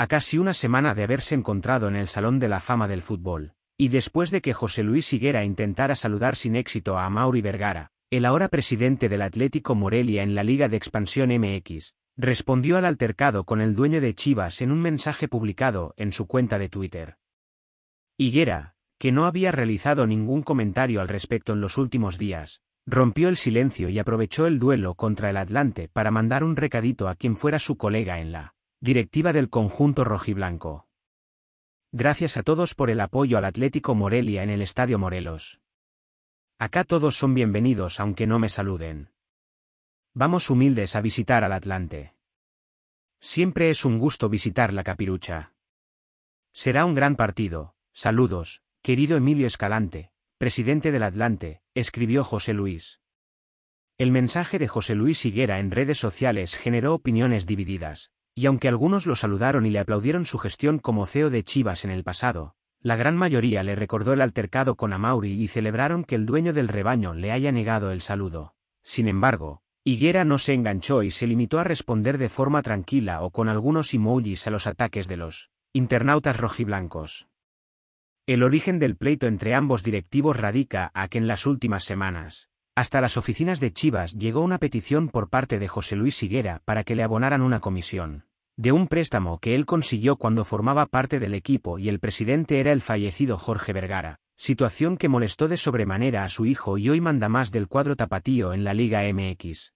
a casi una semana de haberse encontrado en el Salón de la Fama del Fútbol, y después de que José Luis Higuera intentara saludar sin éxito a Mauri Vergara, el ahora presidente del Atlético Morelia en la Liga de Expansión MX, respondió al altercado con el dueño de Chivas en un mensaje publicado en su cuenta de Twitter. Higuera, que no había realizado ningún comentario al respecto en los últimos días, rompió el silencio y aprovechó el duelo contra el Atlante para mandar un recadito a quien fuera su colega en la Directiva del conjunto rojiblanco. Gracias a todos por el apoyo al Atlético Morelia en el Estadio Morelos. Acá todos son bienvenidos aunque no me saluden. Vamos humildes a visitar al Atlante. Siempre es un gusto visitar la capirucha. Será un gran partido. Saludos, querido Emilio Escalante, presidente del Atlante, escribió José Luis. El mensaje de José Luis Higuera en redes sociales generó opiniones divididas, y aunque algunos lo saludaron y le aplaudieron su gestión como CEO de Chivas en el pasado, la gran mayoría le recordó el altercado con Amauri y celebraron que el dueño del rebaño le haya negado el saludo. Sin embargo, Higuera no se enganchó y se limitó a responder de forma tranquila o con algunos emojis a los ataques de los internautas rojiblancos. El origen del pleito entre ambos directivos radica a que en las últimas semanas, hasta las oficinas de Chivas llegó una petición por parte de José Luis Higuera para que le abonaran una comisión de un préstamo que él consiguió cuando formaba parte del equipo y el presidente era el fallecido Jorge Vergara, situación que molestó de sobremanera a su hijo y hoy manda más del cuadro tapatío en la Liga MX.